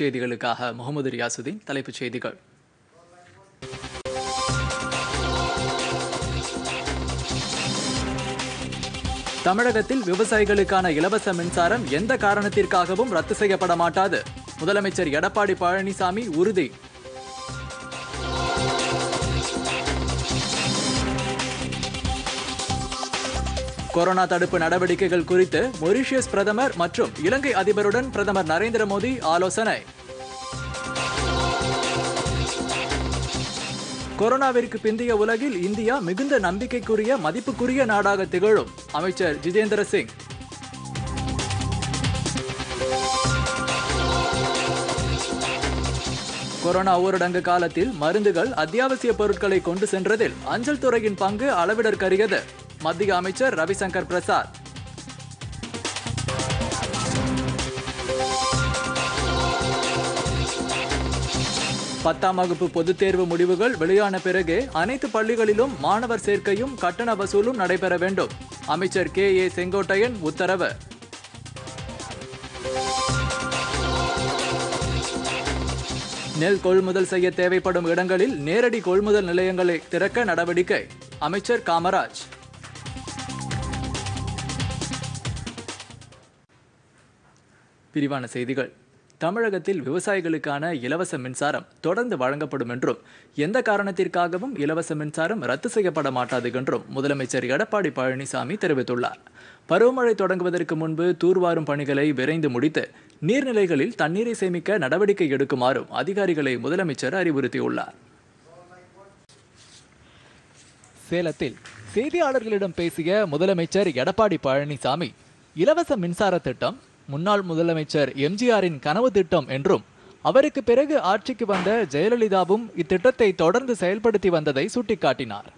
செய்திகளுக்காக முகமது ரியாசுதீன் தலைப்புச் செய்திகள் தமிழகத்தில் விவசாயிகளுக்கான இலவச மின்சாரம் எந்த காரணத்திற்காகவும் ரத்து செய்யப்பட மாட்டாது முதலமைச்சர் எடப்பாடி பழனிசாமி உறுதி கொரோனா தடுப்பு நடவடிக்கைகள் குறித்து மொரிஷியஸ் பிரதமர் மற்றும் இலங்கை அதிபருடன் பிரதமர் நரேந்திர மோடி ஆலோசனை கொரோனாவிற்கு பிந்தைய உலகில் இந்தியா மிகுந்த நம்பிக்கைக்குரிய மதிப்புக்குரிய நாடாக திகழும் அமைச்சர் ஜிதேந்திர சிங் கொரோனா ஊரடங்கு காலத்தில் மருந்துகள் அத்தியாவசிய பொருட்களை கொண்டு சென்றதில் அஞ்சல் துறையின் பங்கு அளவிடற்கரியது மத்திய அமைச்சர் ரவிசங்கர் பிரசாத் பத்தாம் வகுப்பு பொதுத் தேர்வு முடிவுகள் வெளியான பிறகு அனைத்து பள்ளிகளிலும் மாணவர் சேர்க்கையும் கட்டண வசூலும் நடைபெற வேண்டும் அமைச்சர் கே ஏ செங்கோட்டையன் உத்தரவு நெல் கொள்முதல் செய்ய தேவைப்படும் இடங்களில் நேரடி கொள்முதல் நிலையங்களை திறக்க நடவடிக்கை அமைச்சர் காமராஜ் விரிவான செய்திகள் தமிழகத்தில் விவசாயிகளுக்கான இலவச மின்சாரம் தொடர்ந்து வழங்கப்படும் என்றும் எந்த காரணத்திற்காகவும் இலவச மின்சாரம் ரத்து செய்யப்பட மாட்டாது என்றும் முதலமைச்சர் எடப்பாடி பழனிசாமி தெரிவித்துள்ளார் பருவமழை தொடங்குவதற்கு முன்பு தூர்வாரும் பணிகளை விரைந்து முடித்து நீர்நிலைகளில் தண்ணீரை சேமிக்க நடவடிக்கை எடுக்குமாறும் அதிகாரிகளை முதலமைச்சர் அறிவுறுத்தியுள்ளார் சேலத்தில் செய்தியாளர்களிடம் பேசிய முதலமைச்சர் எடப்பாடி பழனிசாமி இலவச மின்சார திட்டம் முன்னாள் முதலமைச்சர் எம்ஜிஆரின் கனவு திட்டம் என்றும் அவருக்கு பிறகு ஆட்சிக்கு வந்த ஜெயலலிதாவும் இத்திட்டத்தை தொடர்ந்து செயல்படுத்தி வந்ததை சுட்டிக்காட்டினார்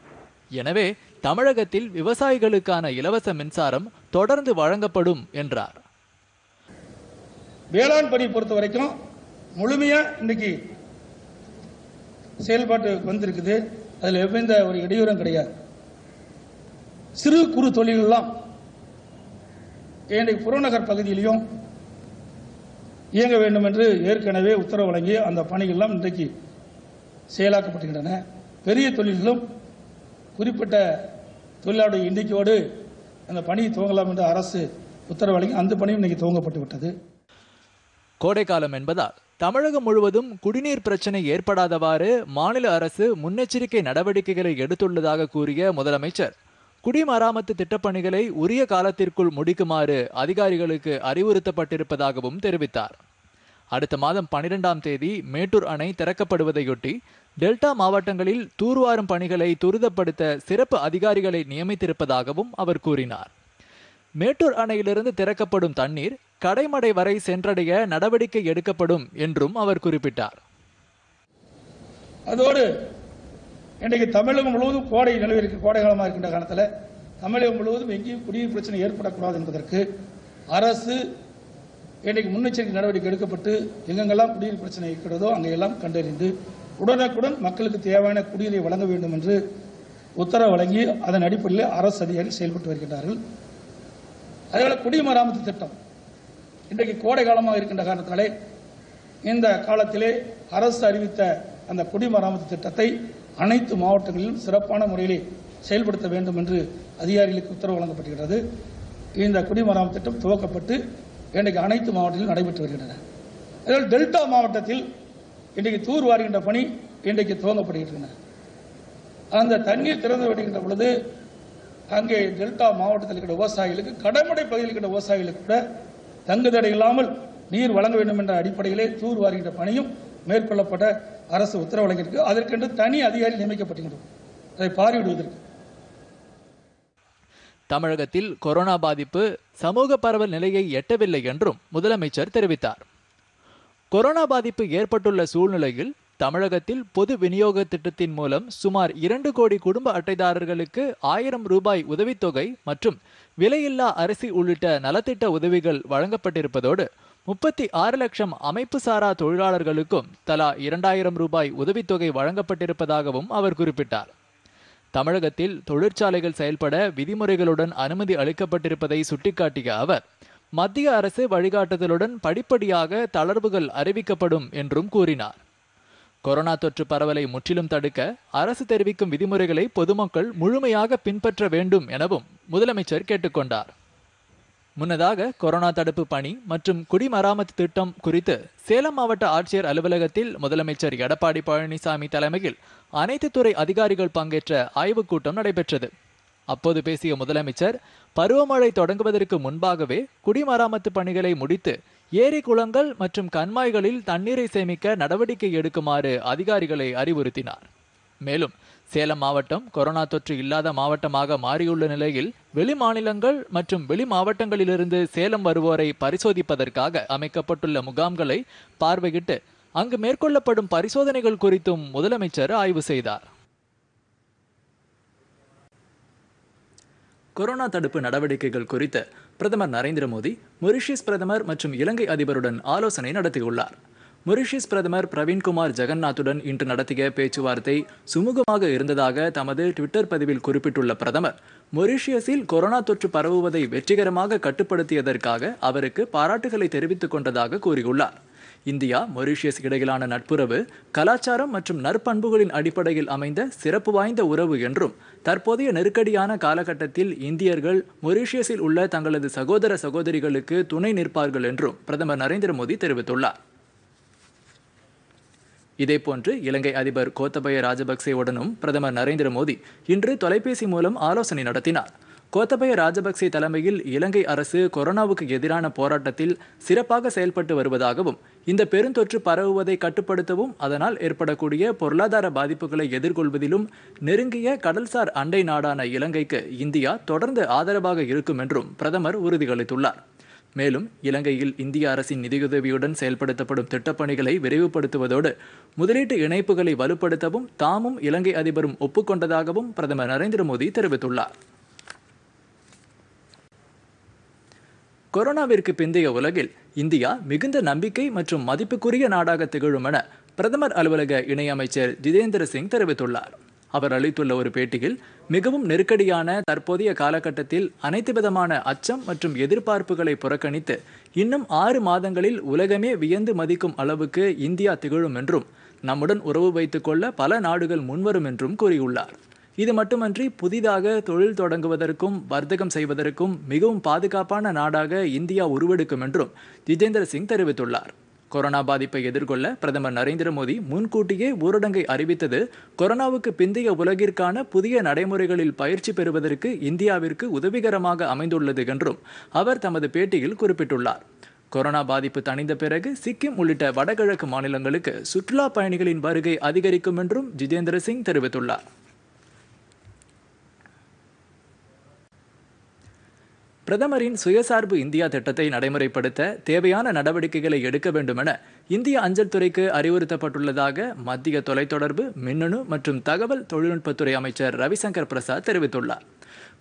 எனவே தமிழகத்தில் விவசாயிகளுக்கான இலவச மின்சாரம் தொடர்ந்து வழங்கப்படும் என்றார் வேளாண் பணி பொறுத்த வரைக்கும் முழுமையா இன்னைக்கு செயல்பாட்டு வந்திருக்குது அதில் எவ்வித ஒரு இடையூறும் கிடையாது சிறு குறு தொழிலெல்லாம் ஏனைய புறநகர் பகுதியிலையும் இயங்க வேண்டும் என்று ஏற்கனவே உத்தரவு வழங்கி அந்த பணிகள்லாம் இன்றைக்கு செயலாக்கப்படுகின்றன பெரிய தொழில்களும் குறிப்பிட்ட தொழிலாளர் எண்ணிக்கையோடு அந்த பணியை துவங்கலாம் என்று அரசு உத்தரவு வழங்கி அந்த பணியும் இன்றைக்கு துவங்கப்பட்டு விட்டது கோடைக்காலம் என்பதால் தமிழகம் முழுவதும் குடிநீர் பிரச்சனை ஏற்படாதவாறு மாநில அரசு முன்னெச்சரிக்கை நடவடிக்கைகளை எடுத்துள்ளதாக கூறிய முதலமைச்சர் குடிமராமத்து திட்டப்பணிகளை உரிய காலத்திற்குள் முடிக்குமாறு அதிகாரிகளுக்கு அறிவுறுத்தப்பட்டிருப்பதாகவும் தெரிவித்தார் அடுத்த மாதம் பனிரெண்டாம் தேதி மேட்டூர் அணை திறக்கப்படுவதையொட்டி டெல்டா மாவட்டங்களில் தூர்வாரும் பணிகளை துரிதப்படுத்த சிறப்பு அதிகாரிகளை நியமித்திருப்பதாகவும் அவர் கூறினார் மேட்டூர் அணையிலிருந்து திறக்கப்படும் தண்ணீர் கடைமடை வரை சென்றடைய நடவடிக்கை எடுக்கப்படும் என்றும் அவர் குறிப்பிட்டார் அதோடு இன்றைக்கு தமிழகம் முழுவதும் கோடை நிலவிற்கு கோடை காலமாக இருக்கின்ற காலத்தில் தமிழகம் முழுவதும் எங்கேயும் குடிநீர் பிரச்சனை ஏற்படக்கூடாது என்பதற்கு அரசு இன்றைக்கு முன்னெச்சரிக்கை நடவடிக்கை எடுக்கப்பட்டு எங்கெங்கெல்லாம் குடிநீர் பிரச்சனை இருக்கிறதோ அங்கையெல்லாம் கண்டறிந்து உடனுக்குடன் மக்களுக்கு தேவையான குடிநீரை வழங்க வேண்டும் என்று உத்தரவு வழங்கி அதன் அடிப்படையில் அரசு அதிகாரிகள் செயல்பட்டு வருகின்றார்கள் அதேபோல் குடிமராமத்து திட்டம் இன்றைக்கு கோடை காலமாக இருக்கின்ற காரணத்தாலே இந்த காலத்திலே அரசு அறிவித்த அந்த குடிமராமத்து திட்டத்தை அனைத்து மாவட்டங்களிலும் சிறப்பான முறையிலே செயல்படுத்த வேண்டும் என்று அதிகாரிகளுக்கு உத்தரவு வழங்கப்பட்டுகிறது இந்த குடிமராமத்து திட்டம் துவக்கப்பட்டு இன்றைக்கு அனைத்து மாவட்டங்களிலும் நடைபெற்று வருகின்றன அதனால் டெல்டா மாவட்டத்தில் இன்றைக்கு தூர் வாருகின்ற பணி இன்றைக்கு துவங்கப்படுகின்றன அந்த தண்ணீர் திறந்து விடுகின்ற பொழுது அங்கே டெல்டா மாவட்டத்தில் இருக்கிற விவசாயிகளுக்கு கடமடை பகுதியில் இருக்கிற விவசாயிகளுக்கு கூட தங்குதடை இல்லாமல் நீர் வழங்க வேண்டும் என்ற அடிப்படையிலே தூர் வாருகின்ற பணியும் மேற்கொள்ளப்பட்ட அரசு உத்தரவு வழங்கியிருக்கு அதற்கென்று தனி அதிகாரி நியமிக்கப்பட்டிருக்கிறது அதை பார்வையிடுவதற்கு தமிழகத்தில் கொரோனா பாதிப்பு சமூக பரவல் நிலையை எட்டவில்லை என்றும் முதலமைச்சர் தெரிவித்தார் கொரோனா பாதிப்பு ஏற்பட்டுள்ள சூழ்நிலையில் தமிழகத்தில் பொது விநியோக திட்டத்தின் மூலம் சுமார் இரண்டு கோடி குடும்ப அட்டைதாரர்களுக்கு ஆயிரம் ரூபாய் உதவித்தொகை மற்றும் விலையில்லா அரிசி உள்ளிட்ட நலத்திட்ட உதவிகள் வழங்கப்பட்டிருப்பதோடு முப்பத்தி ஆறு லட்சம் அமைப்பு சாரா தொழிலாளர்களுக்கும் தலா இரண்டாயிரம் ரூபாய் உதவித்தொகை வழங்கப்பட்டிருப்பதாகவும் அவர் குறிப்பிட்டார் தமிழகத்தில் தொழிற்சாலைகள் செயல்பட விதிமுறைகளுடன் அனுமதி அளிக்கப்பட்டிருப்பதை சுட்டிக்காட்டிய அவர் மத்திய அரசு வழிகாட்டுதலுடன் படிப்படியாக தளர்வுகள் அறிவிக்கப்படும் என்றும் கூறினார் கொரோனா தொற்று பரவலை முற்றிலும் தடுக்க அரசு தெரிவிக்கும் விதிமுறைகளை பொதுமக்கள் முழுமையாக பின்பற்ற வேண்டும் எனவும் முதலமைச்சர் கேட்டுக்கொண்டார் முன்னதாக கொரோனா தடுப்பு பணி மற்றும் குடிமராமத்து திட்டம் குறித்து சேலம் மாவட்ட ஆட்சியர் அலுவலகத்தில் முதலமைச்சர் எடப்பாடி பழனிசாமி தலைமையில் அனைத்து துறை அதிகாரிகள் பங்கேற்ற ஆய்வுக் கூட்டம் நடைபெற்றது அப்போது பேசிய முதலமைச்சர் பருவமழை தொடங்குவதற்கு முன்பாகவே குடிமராமத்து பணிகளை முடித்து ஏரி குளங்கள் மற்றும் கண்மாய்களில் தண்ணீரை சேமிக்க நடவடிக்கை எடுக்குமாறு அதிகாரிகளை அறிவுறுத்தினார் மேலும் சேலம் மாவட்டம் கொரோனா தொற்று இல்லாத மாவட்டமாக மாறியுள்ள நிலையில் வெளி மாநிலங்கள் மற்றும் வெளி மாவட்டங்களிலிருந்து சேலம் வருவோரை பரிசோதிப்பதற்காக அமைக்கப்பட்டுள்ள முகாம்களை பார்வையிட்டு அங்கு மேற்கொள்ளப்படும் பரிசோதனைகள் குறித்தும் முதலமைச்சர் ஆய்வு செய்தார் கொரோனா தடுப்பு நடவடிக்கைகள் குறித்து பிரதமர் நரேந்திர மோடி மொரிஷியஸ் பிரதமர் மற்றும் இலங்கை அதிபருடன் ஆலோசனை நடத்தியுள்ளார் மொரிஷியஸ் பிரதமர் பிரவீன்குமார் ஜெகநாத்துடன் இன்று நடத்திய பேச்சுவார்த்தை சுமூகமாக இருந்ததாக தமது ட்விட்டர் பதிவில் குறிப்பிட்டுள்ள பிரதமர் மொரிஷியஸில் கொரோனா தொற்று பரவுவதை வெற்றிகரமாக கட்டுப்படுத்தியதற்காக அவருக்கு பாராட்டுகளை தெரிவித்துக் கொண்டதாக கூறியுள்ளார் இந்தியா மொரிஷியஸ் இடையிலான நட்புறவு கலாச்சாரம் மற்றும் நற்பண்புகளின் அடிப்படையில் அமைந்த சிறப்பு வாய்ந்த உறவு என்றும் தற்போதைய நெருக்கடியான காலகட்டத்தில் இந்தியர்கள் மொரிஷியஸில் உள்ள தங்களது சகோதர சகோதரிகளுக்கு துணை நிற்பார்கள் என்றும் பிரதமர் நரேந்திர மோடி தெரிவித்துள்ளார் இதேபோன்று இலங்கை அதிபர் கோத்தபய ராஜபக்சேவுடனும் பிரதமர் நரேந்திர மோடி இன்று தொலைபேசி மூலம் ஆலோசனை நடத்தினார் கோத்தபய ராஜபக்சே தலைமையில் இலங்கை அரசு கொரோனாவுக்கு எதிரான போராட்டத்தில் சிறப்பாக செயல்பட்டு வருவதாகவும் இந்த பெருந்தொற்று பரவுவதை கட்டுப்படுத்தவும் அதனால் ஏற்படக்கூடிய பொருளாதார பாதிப்புகளை எதிர்கொள்வதிலும் நெருங்கிய கடல்சார் அண்டை நாடான இலங்கைக்கு இந்தியா தொடர்ந்து ஆதரவாக இருக்கும் என்றும் பிரதமர் உறுதியளித்துள்ளார் மேலும் இலங்கையில் இந்திய அரசின் நிதியுதவியுடன் செயல்படுத்தப்படும் திட்டப்பணிகளை விரைவுபடுத்துவதோடு முதலீட்டு இணைப்புகளை வலுப்படுத்தவும் தாமும் இலங்கை அதிபரும் ஒப்புக்கொண்டதாகவும் பிரதமர் நரேந்திர மோடி தெரிவித்துள்ளார் கொரோனாவிற்கு பிந்தைய உலகில் இந்தியா மிகுந்த நம்பிக்கை மற்றும் மதிப்புக்குரிய நாடாக திகழும் என பிரதமர் அலுவலக இணையமைச்சர் ஜிதேந்திர சிங் தெரிவித்துள்ளார் அவர் அளித்துள்ள ஒரு பேட்டியில் மிகவும் நெருக்கடியான தற்போதைய காலகட்டத்தில் அனைத்து விதமான அச்சம் மற்றும் எதிர்பார்ப்புகளை புறக்கணித்து இன்னும் ஆறு மாதங்களில் உலகமே வியந்து மதிக்கும் அளவுக்கு இந்தியா திகழும் என்றும் நம்முடன் உறவு கொள்ள பல நாடுகள் முன்வரும் என்றும் கூறியுள்ளார் இது மட்டுமன்றி புதிதாக தொழில் தொடங்குவதற்கும் வர்த்தகம் செய்வதற்கும் மிகவும் பாதுகாப்பான நாடாக இந்தியா உருவெடுக்கும் என்றும் ஜிதேந்திர சிங் தெரிவித்துள்ளார் கொரோனா பாதிப்பை எதிர்கொள்ள பிரதமர் நரேந்திர மோடி முன்கூட்டியே ஊரடங்கை அறிவித்தது கொரோனாவுக்கு பிந்தைய உலகிற்கான புதிய நடைமுறைகளில் பயிற்சி பெறுவதற்கு இந்தியாவிற்கு உதவிகரமாக அமைந்துள்ளது என்றும் அவர் தமது பேட்டியில் குறிப்பிட்டுள்ளார் கொரோனா பாதிப்பு தணிந்த பிறகு சிக்கிம் உள்ளிட்ட வடகிழக்கு மாநிலங்களுக்கு சுற்றுலா பயணிகளின் வருகை அதிகரிக்கும் என்றும் ஜிதேந்திர சிங் தெரிவித்துள்ளார் பிரதமரின் சுயசார்பு இந்தியா திட்டத்தை நடைமுறைப்படுத்த தேவையான நடவடிக்கைகளை எடுக்க வேண்டுமென இந்திய அஞ்சல் துறைக்கு அறிவுறுத்தப்பட்டுள்ளதாக மத்திய தொலைத்தொடர்பு மின்னணு மற்றும் தகவல் தொழில்நுட்பத்துறை அமைச்சர் ரவிசங்கர் பிரசாத் தெரிவித்துள்ளார்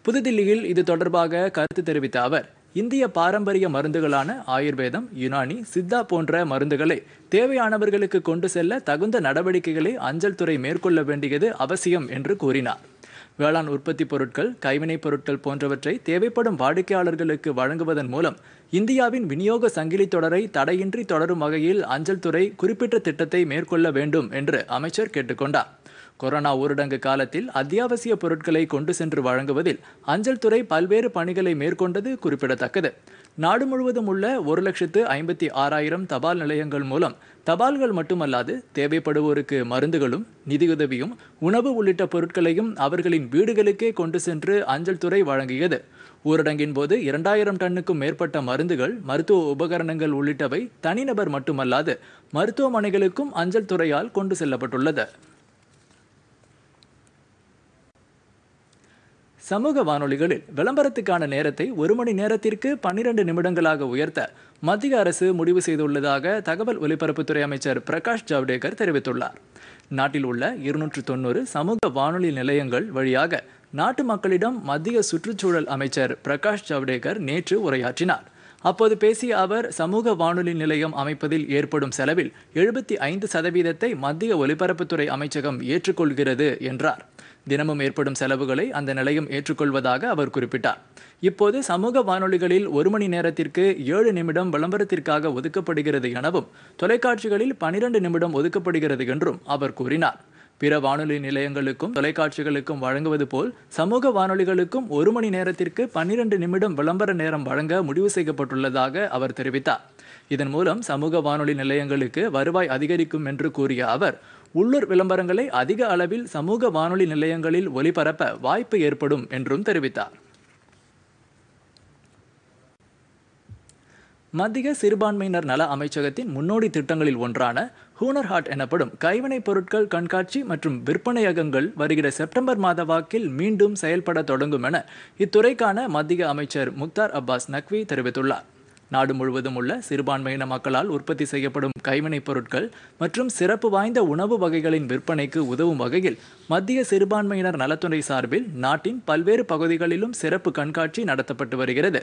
புதுதில்லியில் இது தொடர்பாக கருத்து தெரிவித்த அவர் இந்திய பாரம்பரிய மருந்துகளான ஆயுர்வேதம் யுனானி சித்தா போன்ற மருந்துகளை தேவையானவர்களுக்கு கொண்டு செல்ல தகுந்த நடவடிக்கைகளை அஞ்சல் துறை மேற்கொள்ள வேண்டியது அவசியம் என்று கூறினார் வேளாண் உற்பத்தி பொருட்கள் கைவினைப் பொருட்கள் போன்றவற்றை தேவைப்படும் வாடிக்கையாளர்களுக்கு வழங்குவதன் மூலம் இந்தியாவின் விநியோக சங்கிலி தொடரை தடையின்றி தொடரும் வகையில் அஞ்சல் துறை குறிப்பிட்ட திட்டத்தை மேற்கொள்ள வேண்டும் என்று அமைச்சர் கேட்டுக்கொண்டார் கொரோனா ஊரடங்கு காலத்தில் அத்தியாவசிய பொருட்களை கொண்டு சென்று வழங்குவதில் அஞ்சல் துறை பல்வேறு பணிகளை மேற்கொண்டது குறிப்பிடத்தக்கது நாடு முழுவதும் உள்ள ஒரு லட்சத்து ஐம்பத்தி ஆறாயிரம் தபால் நிலையங்கள் மூலம் தபால்கள் மட்டுமல்லாது தேவைப்படுவோருக்கு மருந்துகளும் நிதியுதவியும் உணவு உள்ளிட்ட பொருட்களையும் அவர்களின் வீடுகளுக்கே கொண்டு சென்று அஞ்சல் துறை வழங்கியது ஊரடங்கின் போது இரண்டாயிரம் டன்னுக்கும் மேற்பட்ட மருந்துகள் மருத்துவ உபகரணங்கள் உள்ளிட்டவை தனிநபர் மட்டுமல்லாது மருத்துவமனைகளுக்கும் அஞ்சல் துறையால் கொண்டு செல்லப்பட்டுள்ளது சமூக வானொலிகளில் விளம்பரத்துக்கான நேரத்தை ஒரு மணி நேரத்திற்கு பன்னிரண்டு நிமிடங்களாக உயர்த்த மத்திய அரசு முடிவு செய்துள்ளதாக தகவல் ஒலிபரப்புத்துறை அமைச்சர் பிரகாஷ் ஜவ்டேகர் தெரிவித்துள்ளார் நாட்டில் உள்ள இருநூற்று தொண்ணூறு சமூக வானொலி நிலையங்கள் வழியாக நாட்டு மக்களிடம் மத்திய சுற்றுச்சூழல் அமைச்சர் பிரகாஷ் ஜவ்டேகர் நேற்று உரையாற்றினார் அப்போது பேசிய அவர் சமூக வானொலி நிலையம் அமைப்பதில் ஏற்படும் செலவில் எழுபத்தி ஐந்து சதவீதத்தை மத்திய ஒலிபரப்புத்துறை அமைச்சகம் ஏற்றுக்கொள்கிறது என்றார் தினமும் ஏற்படும் செலவுகளை அந்த நிலையம் ஏற்றுக்கொள்வதாக அவர் குறிப்பிட்டார் இப்போது சமூக வானொலிகளில் ஒரு மணி நேரத்திற்கு ஏழு நிமிடம் விளம்பரத்திற்காக ஒதுக்கப்படுகிறது எனவும் தொலைக்காட்சிகளில் பனிரெண்டு நிமிடம் ஒதுக்கப்படுகிறது என்றும் அவர் கூறினார் பிற வானொலி நிலையங்களுக்கும் தொலைக்காட்சிகளுக்கும் வழங்குவது போல் சமூக வானொலிகளுக்கும் ஒரு மணி நேரத்திற்கு பன்னிரண்டு நிமிடம் விளம்பர நேரம் வழங்க முடிவு செய்யப்பட்டுள்ளதாக அவர் தெரிவித்தார் இதன் மூலம் சமூக வானொலி நிலையங்களுக்கு வருவாய் அதிகரிக்கும் என்று கூறிய அவர் உள்ளூர் விளம்பரங்களை அதிக அளவில் சமூக வானொலி நிலையங்களில் ஒலிபரப்ப வாய்ப்பு ஏற்படும் என்றும் தெரிவித்தார் மத்திய சிறுபான்மையினர் நல அமைச்சகத்தின் முன்னோடி திட்டங்களில் ஒன்றான ஹூனர் ஹாட் எனப்படும் கைவினைப் பொருட்கள் கண்காட்சி மற்றும் விற்பனையகங்கள் வருகிற செப்டம்பர் மாத வாக்கில் மீண்டும் செயல்பட தொடங்கும் என இத்துறைக்கான மத்திய அமைச்சர் முக்தார் அப்பாஸ் நக்வி தெரிவித்துள்ளார் நாடு முழுவதும் உள்ள சிறுபான்மையின மக்களால் உற்பத்தி செய்யப்படும் கைவினைப் பொருட்கள் மற்றும் சிறப்பு வாய்ந்த உணவு வகைகளின் விற்பனைக்கு உதவும் வகையில் மத்திய சிறுபான்மையினர் நலத்துறை சார்பில் நாட்டின் பல்வேறு பகுதிகளிலும் சிறப்பு கண்காட்சி நடத்தப்பட்டு வருகிறது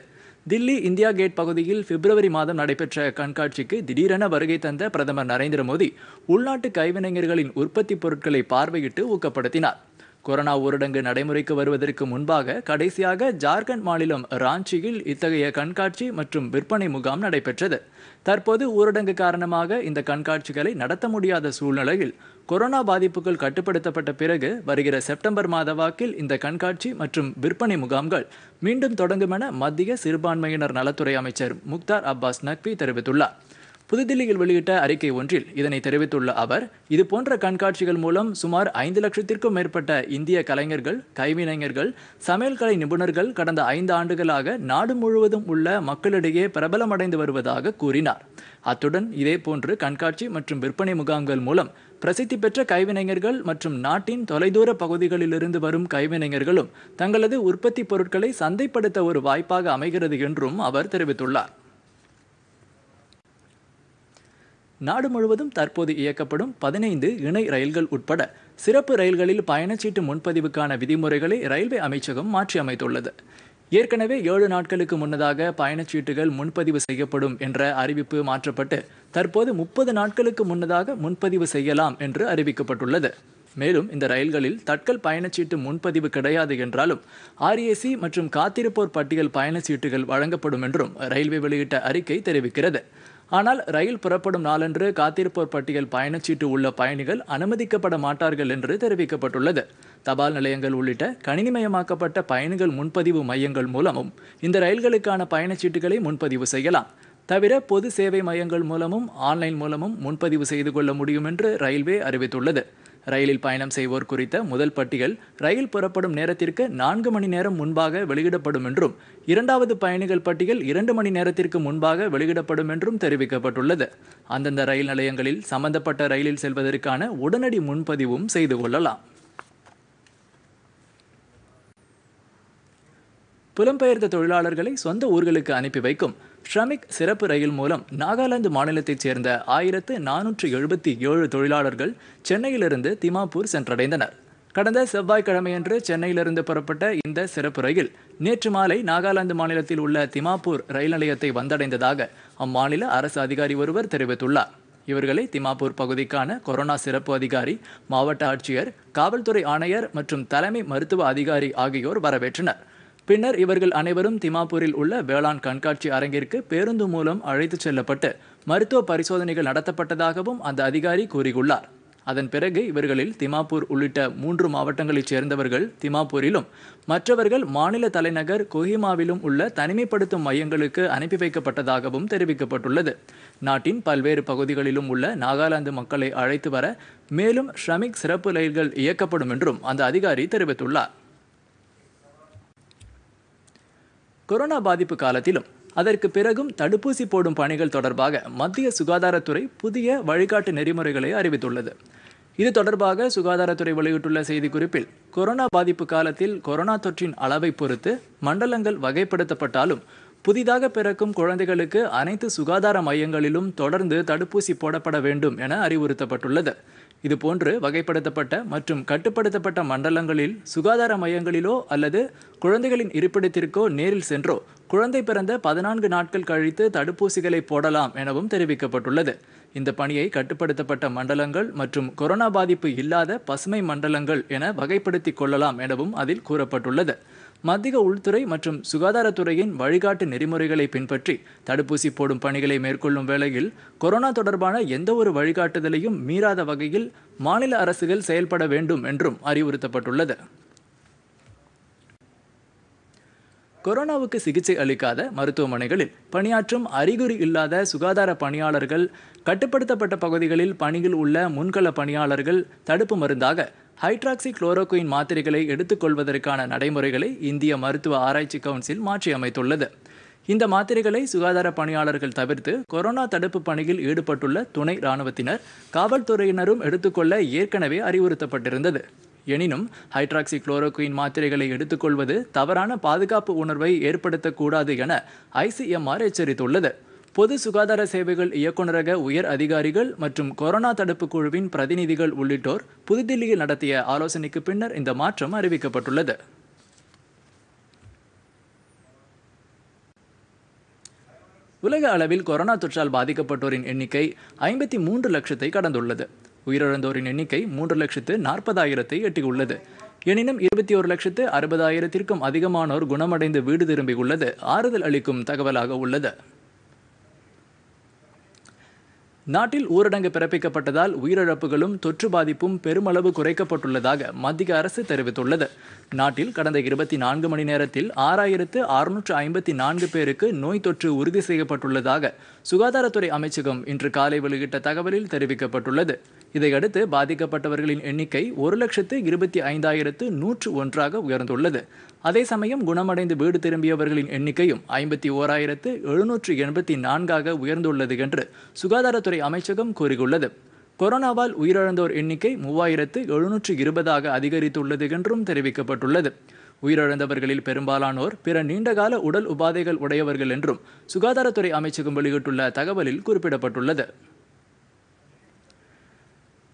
தில்லி இந்தியா கேட் பகுதியில் பிப்ரவரி மாதம் நடைபெற்ற கண்காட்சிக்கு திடீரென வருகை தந்த பிரதமர் நரேந்திர மோடி உள்நாட்டு கைவினைஞர்களின் உற்பத்தி பொருட்களை பார்வையிட்டு ஊக்கப்படுத்தினார் கொரோனா ஊரடங்கு நடைமுறைக்கு வருவதற்கு முன்பாக கடைசியாக ஜார்க்கண்ட் மாநிலம் ராஞ்சியில் இத்தகைய கண்காட்சி மற்றும் விற்பனை முகாம் நடைபெற்றது தற்போது ஊரடங்கு காரணமாக இந்த கண்காட்சிகளை நடத்த முடியாத சூழ்நிலையில் கொரோனா பாதிப்புகள் கட்டுப்படுத்தப்பட்ட பிறகு வருகிற செப்டம்பர் மாத வாக்கில் இந்த கண்காட்சி மற்றும் விற்பனை முகாம்கள் மீண்டும் தொடங்கும் என மத்திய சிறுபான்மையினர் நலத்துறை அமைச்சர் முக்தார் அப்பாஸ் நக்வி தெரிவித்துள்ளார் புதுதில்லியில் வெளியிட்ட அறிக்கை ஒன்றில் இதனை தெரிவித்துள்ள அவர் இதுபோன்ற கண்காட்சிகள் மூலம் சுமார் ஐந்து லட்சத்திற்கும் மேற்பட்ட இந்திய கலைஞர்கள் கைவினைஞர்கள் சமையல் கலை நிபுணர்கள் கடந்த ஐந்து ஆண்டுகளாக நாடு முழுவதும் உள்ள மக்களிடையே பிரபலமடைந்து வருவதாக கூறினார் அத்துடன் இதேபோன்று கண்காட்சி மற்றும் விற்பனை முகாம்கள் மூலம் பிரசித்தி பெற்ற கைவினைஞர்கள் மற்றும் நாட்டின் தொலைதூர பகுதிகளிலிருந்து வரும் கைவினைஞர்களும் தங்களது உற்பத்தி பொருட்களை சந்தைப்படுத்த ஒரு வாய்ப்பாக அமைகிறது என்றும் அவர் தெரிவித்துள்ளார் நாடு முழுவதும் தற்போது இயக்கப்படும் பதினைந்து இணை ரயில்கள் உட்பட சிறப்பு ரயில்களில் பயணச்சீட்டு முன்பதிவுக்கான விதிமுறைகளை ரயில்வே அமைச்சகம் மாற்றியமைத்துள்ளது ஏற்கனவே ஏழு நாட்களுக்கு முன்னதாக பயணச்சீட்டுகள் முன்பதிவு செய்யப்படும் என்ற அறிவிப்பு மாற்றப்பட்டு தற்போது முப்பது நாட்களுக்கு முன்னதாக முன்பதிவு செய்யலாம் என்று அறிவிக்கப்பட்டுள்ளது மேலும் இந்த ரயில்களில் தட்கல் பயணச்சீட்டு முன்பதிவு கிடையாது என்றாலும் ஆர்ஏசி மற்றும் காத்திருப்போர் பட்டியல் பயணச்சீட்டுகள் வழங்கப்படும் என்றும் ரயில்வே வெளியிட்ட அறிக்கை தெரிவிக்கிறது ஆனால் ரயில் புறப்படும் நாளன்று காத்திருப்போர் பட்டியல் பயணச்சீட்டு உள்ள பயணிகள் அனுமதிக்கப்பட மாட்டார்கள் என்று தெரிவிக்கப்பட்டுள்ளது தபால் நிலையங்கள் உள்ளிட்ட கணினிமயமாக்கப்பட்ட பயணிகள் முன்பதிவு மையங்கள் மூலமும் இந்த ரயில்களுக்கான பயணச்சீட்டுகளை முன்பதிவு செய்யலாம் தவிர பொது சேவை மையங்கள் மூலமும் ஆன்லைன் மூலமும் முன்பதிவு செய்து கொள்ள முடியும் என்று ரயில்வே அறிவித்துள்ளது ரயிலில் பயணம் செய்வோர் குறித்த முதல் பட்டியல் ரயில் புறப்படும் நேரத்திற்கு நான்கு மணி நேரம் முன்பாக வெளியிடப்படும் என்றும் இரண்டாவது பயணிகள் பட்டியல் இரண்டு மணி நேரத்திற்கு முன்பாக வெளியிடப்படும் என்றும் தெரிவிக்கப்பட்டுள்ளது அந்தந்த ரயில் நிலையங்களில் சம்பந்தப்பட்ட ரயிலில் செல்வதற்கான உடனடி முன்பதிவும் செய்து கொள்ளலாம் புலம்பெயர்ந்த தொழிலாளர்களை சொந்த ஊர்களுக்கு அனுப்பி வைக்கும் ஷ்ரமிக் சிறப்பு ரயில் மூலம் நாகாலாந்து மாநிலத்தைச் சேர்ந்த ஆயிரத்து நானூற்று எழுபத்தி ஏழு தொழிலாளர்கள் சென்னையிலிருந்து திமாப்பூர் சென்றடைந்தனர் கடந்த செவ்வாய்க்கிழமையன்று சென்னையிலிருந்து புறப்பட்ட இந்த சிறப்பு ரயில் நேற்று மாலை நாகாலாந்து மாநிலத்தில் உள்ள திமாப்பூர் ரயில் நிலையத்தை வந்தடைந்ததாக அம்மாநில அரசு அதிகாரி ஒருவர் தெரிவித்துள்ளார் இவர்களை திமாப்பூர் பகுதிக்கான கொரோனா சிறப்பு அதிகாரி மாவட்ட ஆட்சியர் காவல்துறை ஆணையர் மற்றும் தலைமை மருத்துவ அதிகாரி ஆகியோர் வரவேற்றனர் பின்னர் இவர்கள் அனைவரும் திமாப்பூரில் உள்ள வேளாண் கண்காட்சி அரங்கிற்கு பேருந்து மூலம் அழைத்துச் செல்லப்பட்டு மருத்துவ பரிசோதனைகள் நடத்தப்பட்டதாகவும் அந்த அதிகாரி கூறியுள்ளார் அதன் பிறகு இவர்களில் திமாப்பூர் உள்ளிட்ட மூன்று மாவட்டங்களைச் சேர்ந்தவர்கள் திமாப்பூரிலும் மற்றவர்கள் மாநில தலைநகர் கொஹிமாவிலும் உள்ள தனிமைப்படுத்தும் மையங்களுக்கு அனுப்பி வைக்கப்பட்டதாகவும் தெரிவிக்கப்பட்டுள்ளது நாட்டின் பல்வேறு பகுதிகளிலும் உள்ள நாகாலாந்து மக்களை அழைத்து வர மேலும் ஷ்ரமிக் சிறப்பு ரயில்கள் இயக்கப்படும் என்றும் அந்த அதிகாரி தெரிவித்துள்ளார் கொரோனா பாதிப்பு காலத்திலும் அதற்கு பிறகும் தடுப்பூசி போடும் பணிகள் தொடர்பாக மத்திய சுகாதாரத்துறை புதிய வழிகாட்டு நெறிமுறைகளை அறிவித்துள்ளது இது தொடர்பாக சுகாதாரத்துறை வெளியிட்டுள்ள செய்திக்குறிப்பில் கொரோனா பாதிப்பு காலத்தில் கொரோனா தொற்றின் அளவை பொறுத்து மண்டலங்கள் வகைப்படுத்தப்பட்டாலும் புதிதாக பிறக்கும் குழந்தைகளுக்கு அனைத்து சுகாதார மையங்களிலும் தொடர்ந்து தடுப்பூசி போடப்பட வேண்டும் என அறிவுறுத்தப்பட்டுள்ளது இது போன்று வகைப்படுத்தப்பட்ட மற்றும் கட்டுப்படுத்தப்பட்ட மண்டலங்களில் சுகாதார மையங்களிலோ அல்லது குழந்தைகளின் இருப்பிடத்திற்கோ நேரில் சென்றோ குழந்தை பிறந்த பதினான்கு நாட்கள் கழித்து தடுப்பூசிகளை போடலாம் எனவும் தெரிவிக்கப்பட்டுள்ளது இந்த பணியை கட்டுப்படுத்தப்பட்ட மண்டலங்கள் மற்றும் கொரோனா பாதிப்பு இல்லாத பசுமை மண்டலங்கள் என வகைப்படுத்திக் கொள்ளலாம் எனவும் அதில் கூறப்பட்டுள்ளது மத்திய உள்துறை மற்றும் சுகாதாரத்துறையின் வழிகாட்டு நெறிமுறைகளை பின்பற்றி தடுப்பூசி போடும் பணிகளை மேற்கொள்ளும் வேளையில் கொரோனா தொடர்பான எந்தவொரு வழிகாட்டுதலையும் மீறாத வகையில் மாநில அரசுகள் செயல்பட வேண்டும் என்றும் அறிவுறுத்தப்பட்டுள்ளது கொரோனாவுக்கு சிகிச்சை அளிக்காத மருத்துவமனைகளில் பணியாற்றும் அறிகுறி இல்லாத சுகாதார பணியாளர்கள் கட்டுப்படுத்தப்பட்ட பகுதிகளில் பணியில் உள்ள முன்கள பணியாளர்கள் தடுப்பு மருந்தாக ஹைட்ராக்சி குளோரோகுயின் மாத்திரைகளை எடுத்துக்கொள்வதற்கான நடைமுறைகளை இந்திய மருத்துவ ஆராய்ச்சி கவுன்சில் மாற்றி அமைத்துள்ளது இந்த மாத்திரைகளை சுகாதார பணியாளர்கள் தவிர்த்து கொரோனா தடுப்பு பணியில் ஈடுபட்டுள்ள துணை இராணுவத்தினர் காவல்துறையினரும் எடுத்துக்கொள்ள ஏற்கனவே அறிவுறுத்தப்பட்டிருந்தது எனினும் ஹைட்ராக்சி குளோரோகுயின் மாத்திரைகளை எடுத்துக்கொள்வது தவறான பாதுகாப்பு உணர்வை ஏற்படுத்தக்கூடாது என ஐசிஎம்ஆர் எச்சரித்துள்ளது பொது சுகாதார சேவைகள் இயக்குநரக உயர் அதிகாரிகள் மற்றும் கொரோனா தடுப்பு குழுவின் பிரதிநிதிகள் உள்ளிட்டோர் புதுதில்லியில் நடத்திய ஆலோசனைக்கு பின்னர் இந்த மாற்றம் அறிவிக்கப்பட்டுள்ளது உலக அளவில் கொரோனா தொற்றால் பாதிக்கப்பட்டோரின் எண்ணிக்கை ஐம்பத்தி மூன்று லட்சத்தை கடந்துள்ளது உயிரிழந்தோரின் எண்ணிக்கை மூன்று லட்சத்து நாற்பதாயிரத்தை எட்டியுள்ளது எனினும் இருபத்தி ஒரு லட்சத்து அறுபதாயிரத்திற்கும் அதிகமானோர் குணமடைந்து வீடு திரும்பியுள்ளது ஆறுதல் அளிக்கும் தகவலாக உள்ளது நாட்டில் ஊரடங்கு பிறப்பிக்கப்பட்டதால் உயிரிழப்புகளும் தொற்று பாதிப்பும் பெருமளவு குறைக்கப்பட்டுள்ளதாக மத்திய அரசு தெரிவித்துள்ளது நாட்டில் கடந்த இருபத்தி நான்கு மணி நேரத்தில் ஆறாயிரத்து அறுநூற்று ஐம்பத்தி நான்கு பேருக்கு நோய் தொற்று உறுதி செய்யப்பட்டுள்ளதாக சுகாதாரத்துறை அமைச்சகம் இன்று காலை வெளியிட்ட தகவலில் தெரிவிக்கப்பட்டுள்ளது இதையடுத்து பாதிக்கப்பட்டவர்களின் எண்ணிக்கை ஒரு லட்சத்து இருபத்தி ஐந்தாயிரத்து நூற்று ஒன்றாக உயர்ந்துள்ளது அதே சமயம் குணமடைந்து வீடு திரும்பியவர்களின் எண்ணிக்கையும் ஐம்பத்தி ஓராயிரத்து எழுநூற்று எண்பத்தி நான்காக உயர்ந்துள்ளது என்று சுகாதாரத்துறை அமைச்சகம் கூறியுள்ளது கொரோனாவால் உயிரிழந்தோர் எண்ணிக்கை மூவாயிரத்து எழுநூற்று இருபதாக அதிகரித்துள்ளது என்றும் தெரிவிக்கப்பட்டுள்ளது உயிரிழந்தவர்களில் பெரும்பாலானோர் பிற நீண்டகால உடல் உபாதைகள் உடையவர்கள் என்றும் சுகாதாரத்துறை அமைச்சகம் வெளியிட்டுள்ள தகவலில் குறிப்பிடப்பட்டுள்ளது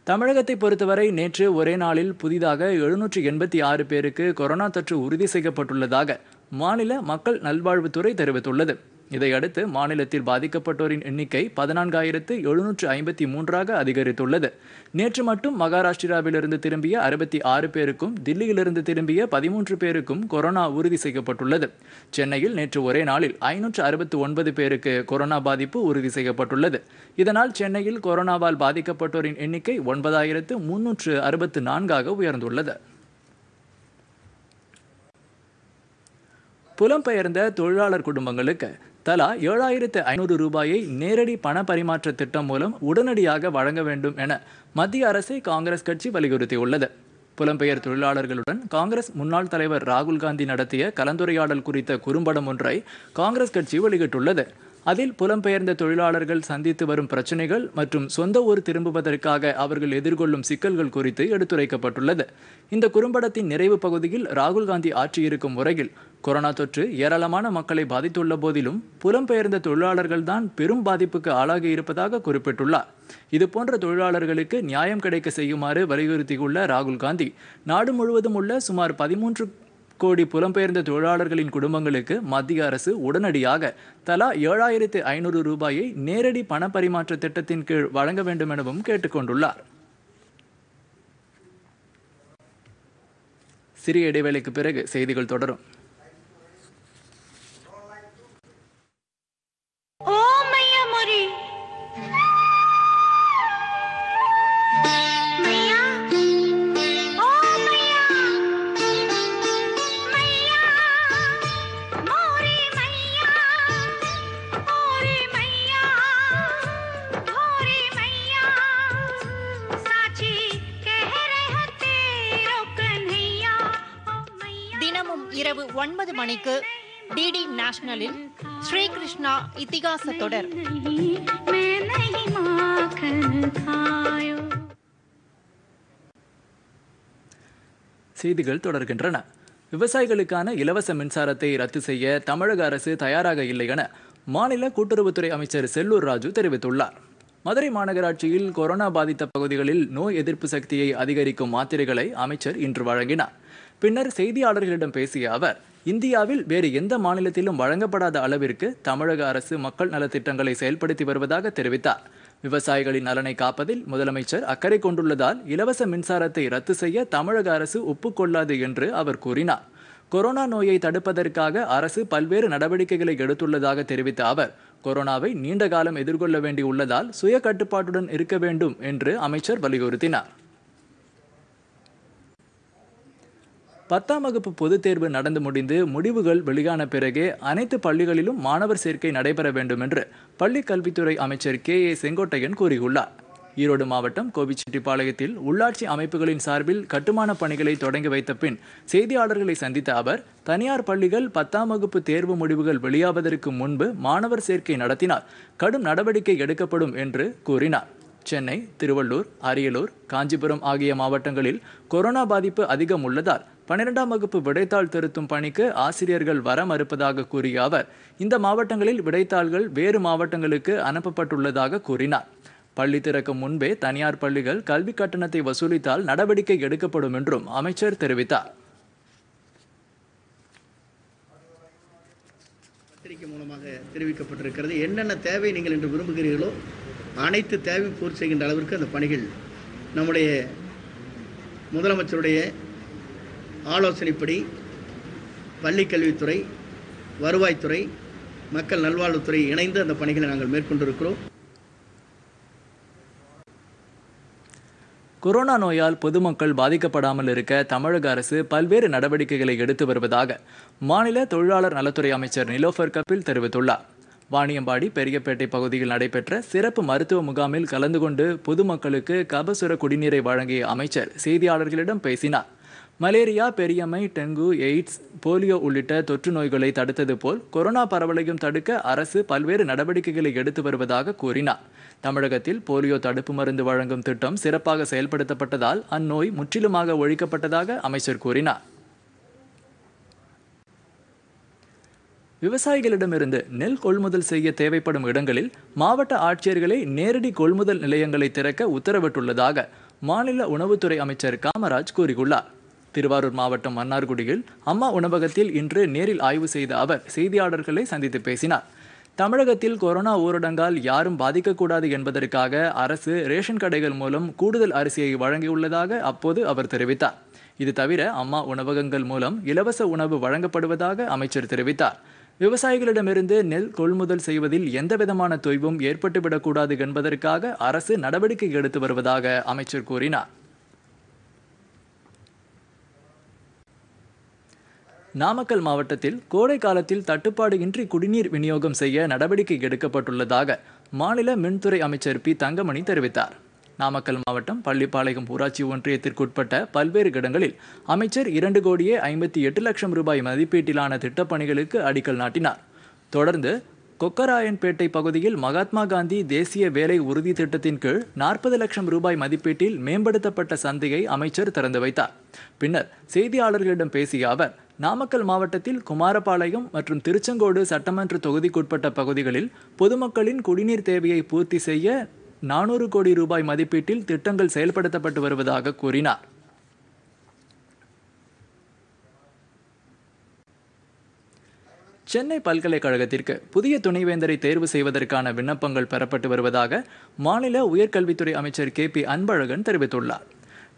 தமிழகத்தை பொறுத்தவரை நேற்று ஒரே நாளில் புதிதாக எழுநூற்றி எண்பத்தி ஆறு பேருக்கு கொரோனா தொற்று உறுதி செய்யப்பட்டுள்ளதாக மாநில மக்கள் நல்வாழ்வுத்துறை தெரிவித்துள்ளது இதையடுத்து மாநிலத்தில் பாதிக்கப்பட்டோரின் எண்ணிக்கை பதினான்காயிரத்து எழுநூற்று ஐம்பத்தி மூன்றாக அதிகரித்துள்ளது நேற்று மட்டும் மகாராஷ்டிராவிலிருந்து திரும்பிய அறுபத்தி ஆறு பேருக்கும் தில்லியிலிருந்து திரும்பிய பதிமூன்று பேருக்கும் கொரோனா உறுதி செய்யப்பட்டுள்ளது சென்னையில் நேற்று ஒரே நாளில் ஐநூற்று அறுபத்து ஒன்பது பேருக்கு கொரோனா பாதிப்பு உறுதி செய்யப்பட்டுள்ளது இதனால் சென்னையில் கொரோனாவால் பாதிக்கப்பட்டோரின் எண்ணிக்கை ஒன்பதாயிரத்து முன்னூற்று அறுபத்து நான்காக உயர்ந்துள்ளது புலம்பெயர்ந்த தொழிலாளர் குடும்பங்களுக்கு தலா ஏழாயிரத்து ஐநூறு ரூபாயை நேரடி பண பரிமாற்ற திட்டம் மூலம் உடனடியாக வழங்க வேண்டும் என மத்திய அரசை காங்கிரஸ் கட்சி வலியுறுத்தியுள்ளது புலம்பெயர் தொழிலாளர்களுடன் காங்கிரஸ் முன்னாள் தலைவர் ராகுல் காந்தி நடத்திய கலந்துரையாடல் குறித்த குறும்படம் ஒன்றை காங்கிரஸ் கட்சி வெளியிட்டுள்ளது அதில் புலம்பெயர்ந்த தொழிலாளர்கள் சந்தித்து வரும் பிரச்சனைகள் மற்றும் சொந்த ஊர் திரும்புவதற்காக அவர்கள் எதிர்கொள்ளும் சிக்கல்கள் குறித்து எடுத்துரைக்கப்பட்டுள்ளது இந்த குறும்படத்தின் நிறைவு பகுதியில் ராகுல் காந்தி ஆற்றியிருக்கும் முறையில் கொரோனா தொற்று ஏராளமான மக்களை பாதித்துள்ள போதிலும் புலம்பெயர்ந்த தொழிலாளர்கள் தான் பெரும் பாதிப்புக்கு ஆளாகி இருப்பதாக குறிப்பிட்டுள்ளார் இதுபோன்ற தொழிலாளர்களுக்கு நியாயம் கிடைக்க செய்யுமாறு வலியுறுத்தியுள்ள ராகுல் காந்தி நாடு முழுவதும் உள்ள சுமார் பதிமூன்று கோடி புலம்பெயர்ந்த தொழிலாளர்களின் குடும்பங்களுக்கு மத்திய அரசு உடனடியாக தலா ஏழாயிரத்து ஐநூறு ரூபாயை நேரடி பண பரிமாற்ற திட்டத்தின் கீழ் வழங்க வேண்டும் எனவும் கேட்டுக்கொண்டுள்ளார் சிறிய இடைவேளைக்கு பிறகு செய்திகள் தொடரும் மணிக்கு டிடி நேஷனலில் கிருஷ்ணா இத்திகாச தொடர் செய்திகள் தொடர்கின்றன விவசாயிகளுக்கான இலவச மின்சாரத்தை ரத்து செய்ய தமிழக அரசு தயாராக இல்லை என மாநில கூட்டுறவுத்துறை அமைச்சர் செல்லூர் ராஜு தெரிவித்துள்ளார் மதுரை மாநகராட்சியில் கொரோனா பாதித்த பகுதிகளில் நோய் எதிர்ப்பு சக்தியை அதிகரிக்கும் மாத்திரைகளை அமைச்சர் இன்று வழங்கினார் பின்னர் செய்தியாளர்களிடம் பேசிய அவர் இந்தியாவில் வேறு எந்த மாநிலத்திலும் வழங்கப்படாத அளவிற்கு தமிழக அரசு மக்கள் நலத்திட்டங்களை செயல்படுத்தி வருவதாக தெரிவித்தார் விவசாயிகளின் நலனை காப்பதில் முதலமைச்சர் அக்கறை கொண்டுள்ளதால் இலவச மின்சாரத்தை ரத்து செய்ய தமிழக அரசு ஒப்புக்கொள்ளாது என்று அவர் கூறினார் கொரோனா நோயை தடுப்பதற்காக அரசு பல்வேறு நடவடிக்கைகளை எடுத்துள்ளதாக தெரிவித்த அவர் கொரோனாவை நீண்ட காலம் எதிர்கொள்ள வேண்டியுள்ளதால் சுய கட்டுப்பாட்டுடன் இருக்க வேண்டும் என்று அமைச்சர் வலியுறுத்தினார் பத்தாம் வகுப்பு பொதுத் தேர்வு நடந்து முடிந்து முடிவுகள் வெளியான பிறகே அனைத்து பள்ளிகளிலும் மாணவர் சேர்க்கை நடைபெற வேண்டும் என்று பள்ளி கல்வித்துறை அமைச்சர் கே ஏ செங்கோட்டையன் கூறியுள்ளார் ஈரோடு மாவட்டம் கோபிச்செட்டிப்பாளையத்தில் உள்ளாட்சி அமைப்புகளின் சார்பில் கட்டுமான பணிகளை தொடங்கி வைத்த பின் செய்தியாளர்களை சந்தித்த அவர் தனியார் பள்ளிகள் பத்தாம் வகுப்பு தேர்வு முடிவுகள் வெளியாவதற்கு முன்பு மாணவர் சேர்க்கை நடத்தினால் கடும் நடவடிக்கை எடுக்கப்படும் என்று கூறினார் சென்னை திருவள்ளூர் அரியலூர் காஞ்சிபுரம் ஆகிய மாவட்டங்களில் கொரோனா பாதிப்பு அதிகம் உள்ளதால் பன்னிரெண்டாம் வகுப்பு விடைத்தாள் திருத்தும் பணிக்கு ஆசிரியர்கள் வர மறுப்பதாக கூறிய அவர் இந்த மாவட்டங்களில் விடைத்தாள்கள் வேறு மாவட்டங்களுக்கு அனுப்பப்பட்டுள்ளதாக கூறினார் பள்ளி திறக்கும் முன்பே தனியார் பள்ளிகள் கல்வி கட்டணத்தை வசூலித்தால் நடவடிக்கை எடுக்கப்படும் என்றும் அமைச்சர் தெரிவித்தார் மூலமாக தெரிவிக்கப்பட்டிருக்கிறது என்னென்ன தேவை நீங்கள் என்று விரும்புகிறீர்களோ அனைத்து தேவை பூர்த்தி செய்கின்ற அளவிற்கு அந்த பணிகள் நம்முடைய முதலமைச்சருடைய ஆலோசனைப்படி பள்ளிக்கல்வித்துறை வருவாய்த்துறை மக்கள் நல்வாழ்வுத்துறை இணைந்து அந்த பணிகளை நாங்கள் மேற்கொண்டிருக்கிறோம் கொரோனா நோயால் பொதுமக்கள் பாதிக்கப்படாமல் இருக்க தமிழக அரசு பல்வேறு நடவடிக்கைகளை எடுத்து வருவதாக மாநில தொழிலாளர் நலத்துறை அமைச்சர் நிலோஃபர் கபில் தெரிவித்துள்ளார் வாணியம்பாடி பெரியப்பேட்டை பகுதியில் நடைபெற்ற சிறப்பு மருத்துவ முகாமில் கலந்து கொண்டு பொதுமக்களுக்கு கபசுர குடிநீரை வழங்கிய அமைச்சர் செய்தியாளர்களிடம் பேசினார் மலேரியா பெரியம்மை டெங்கு எய்ட்ஸ் போலியோ உள்ளிட்ட தொற்று நோய்களை தடுத்தது போல் கொரோனா பரவலையும் தடுக்க அரசு பல்வேறு நடவடிக்கைகளை எடுத்து வருவதாக கூறினார் தமிழகத்தில் போலியோ தடுப்பு மருந்து வழங்கும் திட்டம் சிறப்பாக செயல்படுத்தப்பட்டதால் அந்நோய் முற்றிலுமாக ஒழிக்கப்பட்டதாக அமைச்சர் கூறினார் விவசாயிகளிடமிருந்து நெல் கொள்முதல் செய்ய தேவைப்படும் இடங்களில் மாவட்ட ஆட்சியர்களை நேரடி கொள்முதல் நிலையங்களை திறக்க உத்தரவிட்டுள்ளதாக மாநில உணவுத்துறை அமைச்சர் காமராஜ் கூறியுள்ளார் திருவாரூர் மாவட்டம் மன்னார்குடியில் அம்மா உணவகத்தில் இன்று நேரில் ஆய்வு செய்த அவர் செய்தியாளர்களை சந்தித்து பேசினார் தமிழகத்தில் கொரோனா ஊரடங்கால் யாரும் பாதிக்கக்கூடாது என்பதற்காக அரசு ரேஷன் கடைகள் மூலம் கூடுதல் அரிசியை வழங்கியுள்ளதாக அப்போது அவர் தெரிவித்தார் இது தவிர அம்மா உணவகங்கள் மூலம் இலவச உணவு வழங்கப்படுவதாக அமைச்சர் தெரிவித்தார் விவசாயிகளிடமிருந்து நெல் கொள்முதல் செய்வதில் எந்தவிதமான தொய்வும் ஏற்பட்டுவிடக்கூடாது என்பதற்காக அரசு நடவடிக்கை எடுத்து வருவதாக அமைச்சர் கூறினார் நாமக்கல் மாவட்டத்தில் கோடை காலத்தில் தட்டுப்பாடு இன்றி குடிநீர் விநியோகம் செய்ய நடவடிக்கை எடுக்கப்பட்டுள்ளதாக மாநில மின்துறை அமைச்சர் பி தங்கமணி தெரிவித்தார் நாமக்கல் மாவட்டம் பள்ளிப்பாளையம் ஊராட்சி ஒன்றியத்திற்குட்பட்ட பல்வேறு இடங்களில் அமைச்சர் இரண்டு கோடியே ஐம்பத்தி எட்டு லட்சம் ரூபாய் மதிப்பீட்டிலான திட்டப்பணிகளுக்கு அடிக்கல் நாட்டினார் தொடர்ந்து கொக்கராயன்பேட்டை பகுதியில் மகாத்மா காந்தி தேசிய வேலை உறுதி திட்டத்தின் கீழ் நாற்பது லட்சம் ரூபாய் மதிப்பீட்டில் மேம்படுத்தப்பட்ட சந்தையை அமைச்சர் திறந்து வைத்தார் பின்னர் செய்தியாளர்களிடம் பேசிய அவர் நாமக்கல் மாவட்டத்தில் குமாரபாளையம் மற்றும் திருச்செங்கோடு சட்டமன்ற தொகுதிக்குட்பட்ட பகுதிகளில் பொதுமக்களின் குடிநீர் தேவையை பூர்த்தி செய்ய நானூறு கோடி ரூபாய் மதிப்பீட்டில் திட்டங்கள் செயல்படுத்தப்பட்டு வருவதாக கூறினார் சென்னை பல்கலைக்கழகத்திற்கு புதிய துணைவேந்தரை தேர்வு செய்வதற்கான விண்ணப்பங்கள் பெறப்பட்டு வருவதாக மாநில உயர்கல்வித்துறை அமைச்சர் கே பி அன்பழகன் தெரிவித்துள்ளார்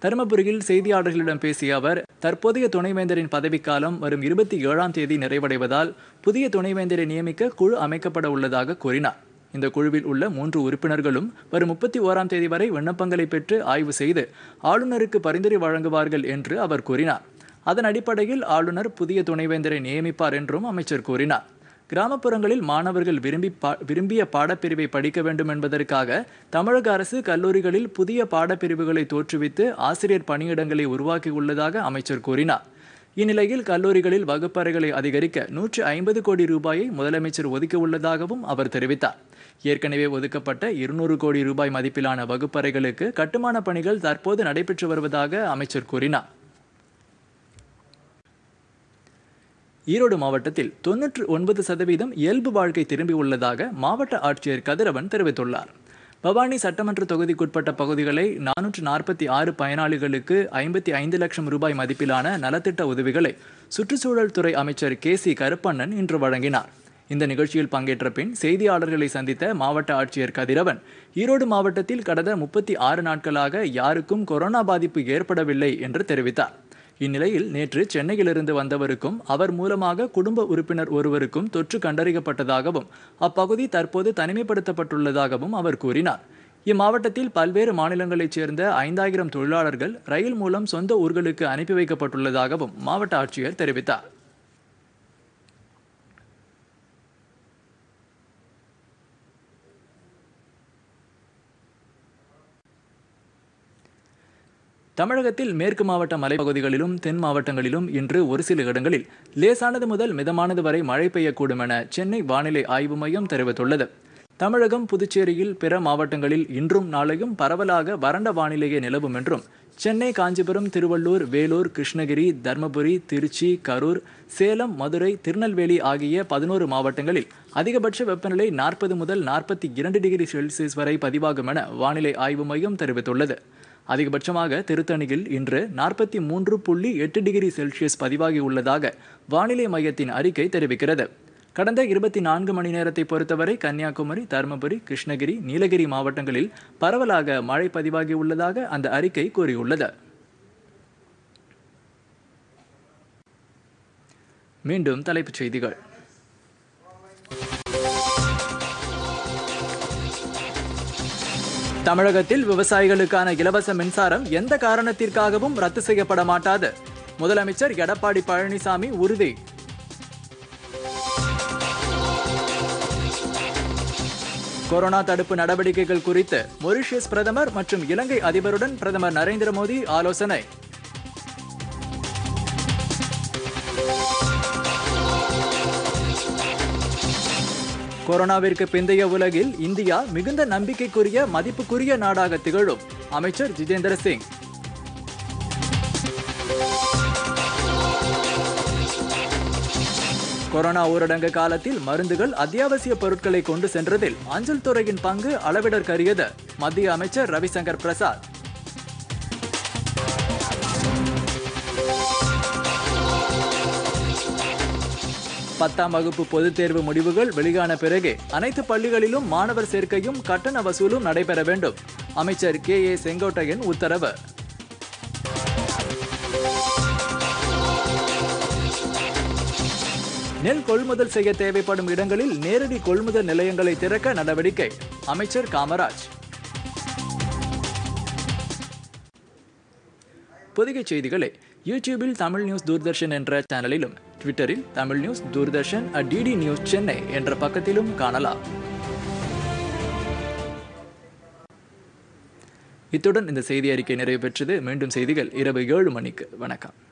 தருமபுரியில் செய்தியாளர்களிடம் பேசிய அவர் தற்போதைய துணைவேந்தரின் பதவிக்காலம் வரும் இருபத்தி ஏழாம் தேதி நிறைவடைவதால் புதிய துணைவேந்தரை நியமிக்க குழு அமைக்கப்பட உள்ளதாக கூறினார் இந்த குழுவில் உள்ள மூன்று உறுப்பினர்களும் வரும் முப்பத்தி ஓராம் தேதி வரை விண்ணப்பங்களை பெற்று ஆய்வு செய்து ஆளுநருக்கு பரிந்துரை வழங்குவார்கள் என்று அவர் கூறினார் அதன் அடிப்படையில் ஆளுநர் புதிய துணைவேந்தரை நியமிப்பார் என்றும் அமைச்சர் கூறினார் கிராமப்புறங்களில் மாணவர்கள் விரும்பி விரும்பிய பாடப்பிரிவை படிக்க வேண்டும் என்பதற்காக தமிழக அரசு கல்லூரிகளில் புதிய பாடப்பிரிவுகளை தோற்றுவித்து ஆசிரியர் பணியிடங்களை உருவாக்கியுள்ளதாக அமைச்சர் கூறினார் இந்நிலையில் கல்லூரிகளில் வகுப்பறைகளை அதிகரிக்க நூற்று ஐம்பது கோடி ரூபாயை முதலமைச்சர் ஒதுக்கியுள்ளதாகவும் அவர் தெரிவித்தார் ஏற்கனவே ஒதுக்கப்பட்ட இருநூறு கோடி ரூபாய் மதிப்பிலான வகுப்பறைகளுக்கு கட்டுமான பணிகள் தற்போது நடைபெற்று வருவதாக அமைச்சர் கூறினார் ஈரோடு மாவட்டத்தில் தொன்னூற்று ஒன்பது சதவீதம் இயல்பு வாழ்க்கை திரும்பியுள்ளதாக மாவட்ட ஆட்சியர் கதிரவன் தெரிவித்துள்ளார் பவானி சட்டமன்ற தொகுதிக்குட்பட்ட பகுதிகளை நானூற்று நாற்பத்தி ஆறு பயனாளிகளுக்கு ஐம்பத்தி ஐந்து லட்சம் ரூபாய் மதிப்பிலான நலத்திட்ட உதவிகளை சுற்றுச்சூழல் துறை அமைச்சர் கே சி கருப்பண்ணன் இன்று வழங்கினார் இந்த நிகழ்ச்சியில் பங்கேற்ற பின் செய்தியாளர்களை சந்தித்த மாவட்ட ஆட்சியர் கதிரவன் ஈரோடு மாவட்டத்தில் கடந்த முப்பத்தி ஆறு நாட்களாக யாருக்கும் கொரோனா பாதிப்பு ஏற்படவில்லை என்று தெரிவித்தார் இந்நிலையில் நேற்று சென்னையிலிருந்து வந்தவருக்கும் அவர் மூலமாக குடும்ப உறுப்பினர் ஒருவருக்கும் தொற்று கண்டறியப்பட்டதாகவும் அப்பகுதி தற்போது தனிமைப்படுத்தப்பட்டுள்ளதாகவும் அவர் கூறினார் இம்மாவட்டத்தில் பல்வேறு மாநிலங்களைச் சேர்ந்த ஐந்தாயிரம் தொழிலாளர்கள் ரயில் மூலம் சொந்த ஊர்களுக்கு அனுப்பி வைக்கப்பட்டுள்ளதாகவும் மாவட்ட ஆட்சியர் தெரிவித்தார் தமிழகத்தில் மேற்கு மாவட்ட மலைப்பகுதிகளிலும் தென் மாவட்டங்களிலும் இன்று ஒரு சில இடங்களில் லேசானது முதல் மிதமானது வரை மழை பெய்யக்கூடும் என சென்னை வானிலை ஆய்வு மையம் தெரிவித்துள்ளது தமிழகம் புதுச்சேரியில் பிற மாவட்டங்களில் இன்றும் நாளையும் பரவலாக வறண்ட வானிலையே நிலவும் என்றும் சென்னை காஞ்சிபுரம் திருவள்ளூர் வேலூர் கிருஷ்ணகிரி தர்மபுரி திருச்சி கரூர் சேலம் மதுரை திருநெல்வேலி ஆகிய பதினோரு மாவட்டங்களில் அதிகபட்ச வெப்பநிலை நாற்பது முதல் நாற்பத்தி இரண்டு டிகிரி செல்சியஸ் வரை பதிவாகும் என வானிலை ஆய்வு மையம் தெரிவித்துள்ளது அதிகபட்சமாக திருத்தணியில் இன்று நாற்பத்தி மூன்று புள்ளி எட்டு டிகிரி செல்சியஸ் பதிவாகியுள்ளதாக வானிலை மையத்தின் அறிக்கை தெரிவிக்கிறது கடந்த இருபத்தி நான்கு மணி நேரத்தை பொறுத்தவரை கன்னியாகுமரி தருமபுரி கிருஷ்ணகிரி நீலகிரி மாவட்டங்களில் பரவலாக மழை பதிவாகியுள்ளதாக அந்த அறிக்கை கூறியுள்ளது மீண்டும் தலைப்புச் செய்திகள் தமிழகத்தில் விவசாயிகளுக்கான இலவச மின்சாரம் எந்த காரணத்திற்காகவும் ரத்து செய்யப்பட மாட்டாது முதலமைச்சர் எடப்பாடி பழனிசாமி உறுதி கொரோனா தடுப்பு நடவடிக்கைகள் குறித்து மொரிஷியஸ் பிரதமர் மற்றும் இலங்கை அதிபருடன் பிரதமர் நரேந்திர மோடி ஆலோசனை கொரோனாவிற்கு பிந்தைய உலகில் இந்தியா மிகுந்த நம்பிக்கைக்குரிய மதிப்புக்குரிய நாடாக திகழும் அமைச்சர் ஜிதேந்திர சிங் கொரோனா ஊரடங்கு காலத்தில் மருந்துகள் அத்தியாவசிய பொருட்களை கொண்டு சென்றதில் அஞ்சல் துறையின் பங்கு அளவிடற்கரியது மத்திய அமைச்சர் ரவிசங்கர் பிரசாத் பத்தாம் வகுப்பு பொதுத் தேர்வு முடிவுகள் வெளியான பிறகு அனைத்து பள்ளிகளிலும் மாணவர் சேர்க்கையும் கட்டண வசூலும் நடைபெற வேண்டும் அமைச்சர் கே ஏ செங்கோட்டையன் உத்தரவு நெல் கொள்முதல் செய்ய தேவைப்படும் இடங்களில் நேரடி கொள்முதல் நிலையங்களை திறக்க நடவடிக்கை அமைச்சர் காமராஜ் புதிய செய்திகளை யூடியூபில் தமிழ் நியூஸ் தூர்தர்ஷன் என்ற சேனலிலும் ட்விட்டரில் Tamil news Doordarshan at DD news Chennai என்ற பக்கத்திலும் காணலாம் இத்துடன் இந்த செய்தி அறிக்கை நிறைவு பெற்றது மீண்டும் செய்திகள் இரவு ஏழு மணிக்கு வணக்கம்